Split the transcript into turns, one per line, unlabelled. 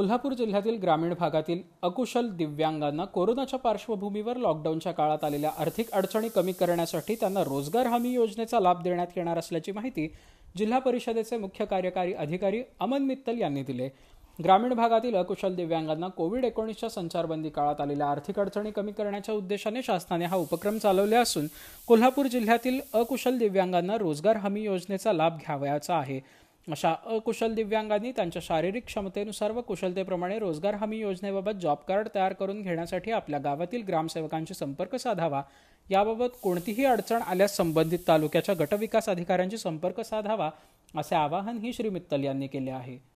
कोल्हापूर जिल्ह्यातील ग्रामीण भागातील अकुशल दिव्यांगांना कोरोनाच्या पार्श्वभूमीवर लॉकडाऊनच्या काळात आलेल्या आर्थिक अडचणी कमी करण्यासाठी त्यांना रोजगार हमी योजनेचा लाभ देण्यात येणार असल्याची माहिती जिल्हा परिषदेचे मुख्य कार्यकारी अधिकारी अमन मित्तल यांनी दिले ग्रामीण भागातील अकुशल दिव्यांगांना कोविड एकोणीसच्या संचारबंदी काळात आलेल्या आर्थिक अडचणी कमी करण्याच्या उद्देशाने शासनाने हा उपक्रम चालवला असून कोल्हापूर जिल्ह्यातील अकुशल दिव्यांगांना रोजगार हमी योजनेचा लाभ घ्यावयाचा आहे अशा अकुशल दिव्यांगांनी त्यांच्या शारीरिक क्षमतेनुसार व कुशलतेप्रमाणे रोजगार हमी योजनेबाबत जॉब कार्ड तयार करून घेण्यासाठी आपल्या गावातील ग्रामसेवकांशी संपर्क साधावा याबाबत कोणतीही अडचण आल्यास संबंधित तालुक्याच्या गटविकास अधिकाऱ्यांशी संपर्क साधावा असे आवाहनही श्री मित्तल यांनी केले आहे